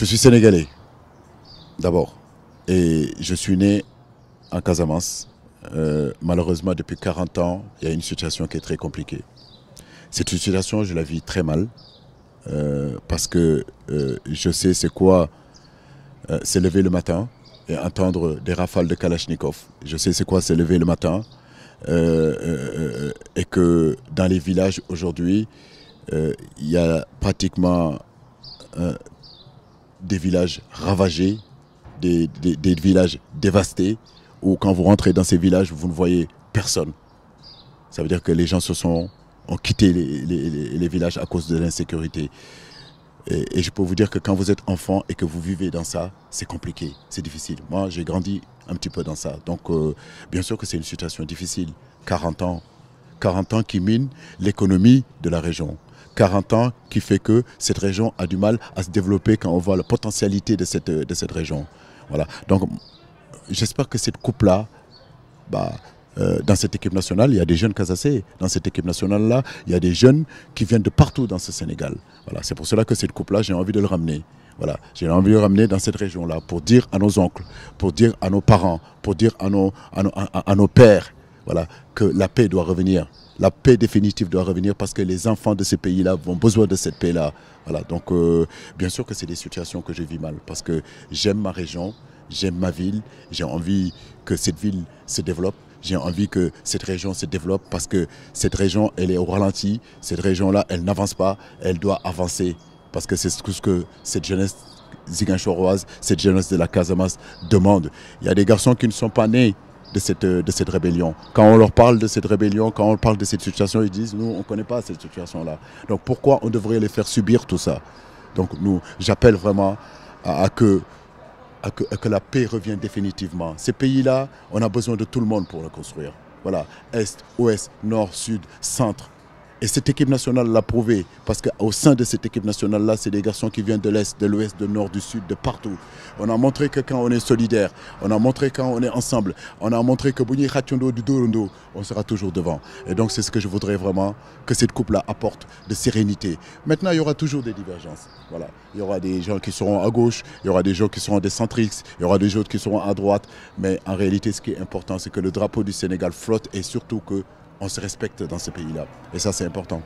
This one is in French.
Je suis sénégalais, d'abord. Et je suis né en Casamance. Euh, malheureusement, depuis 40 ans, il y a une situation qui est très compliquée. Cette situation, je la vis très mal. Euh, parce que euh, je sais c'est quoi s'élever le matin et entendre des rafales de Kalachnikov. Je sais c'est quoi s'élever le matin et que dans les villages aujourd'hui, il y a pratiquement des villages ravagés, des, villages dévastés, où quand vous rentrez dans ces villages, vous ne voyez personne. Ça veut dire que les gens se sont, ont quitté les, villages à cause de l'insécurité. Et, je peux vous dire que quand vous êtes enfant et que vous vivez dans ça, c'est compliqué, c'est difficile. Moi, j'ai grandi un petit peu dans ça. Donc, euh, bien sûr que c'est une situation difficile. 40 ans, 40 ans qui minent l'économie de la région. 40 ans qui fait que cette région a du mal à se développer quand on voit la potentialité de cette, de cette région. Voilà. Donc, j'espère que cette coupe-là, bah, euh, dans cette équipe nationale, il y a des jeunes casassés. Dans cette équipe nationale-là, il y a des jeunes qui viennent de partout dans ce Sénégal. Voilà. C'est pour cela que cette coupe-là, j'ai envie de le ramener. Voilà, j'ai envie de le ramener dans cette région-là pour dire à nos oncles, pour dire à nos parents, pour dire à nos, à nos, à nos pères voilà, que la paix doit revenir. La paix définitive doit revenir parce que les enfants de ces pays-là vont besoin de cette paix-là. Voilà, donc euh, bien sûr que c'est des situations que je vis mal parce que j'aime ma région, j'aime ma ville, j'ai envie que cette ville se développe, j'ai envie que cette région se développe parce que cette région, elle est au ralenti, cette région-là, elle n'avance pas, elle doit avancer parce que c'est ce que cette jeunesse ziganchoroise, cette jeunesse de la casamas demande. Il y a des garçons qui ne sont pas nés de cette, euh, de cette rébellion. Quand on leur parle de cette rébellion, quand on parle de cette situation, ils disent, nous, on ne connaît pas cette situation-là. Donc pourquoi on devrait les faire subir tout ça Donc nous, j'appelle vraiment à, que que, à que, la paix revienne définitivement. Ces pays-là, on a besoin de tout le monde pour le construire. Voilà, Est, Ouest, Nord, Sud, Centre, et cette équipe nationale l'a prouvé, parce qu'au sein de cette équipe nationale-là, c'est des garçons qui viennent de l'Est, de l'Ouest, de Nord, du Sud, de partout. On a montré que quand on est solidaire, on a montré quand on est ensemble, on a montré que Bouni Khationdo du Dorundo, on sera toujours devant. Et donc c'est ce que je voudrais vraiment que cette coupe-là apporte de sérénité. Maintenant, il y aura toujours des divergences. Voilà. Il y aura des gens qui seront à gauche, il y aura des gens qui seront des centriques, il y aura des gens qui seront à droite. Mais en réalité, ce qui est important, c'est que le drapeau du Sénégal flotte et surtout que on se respecte dans ces pays-là. Et ça, c'est important.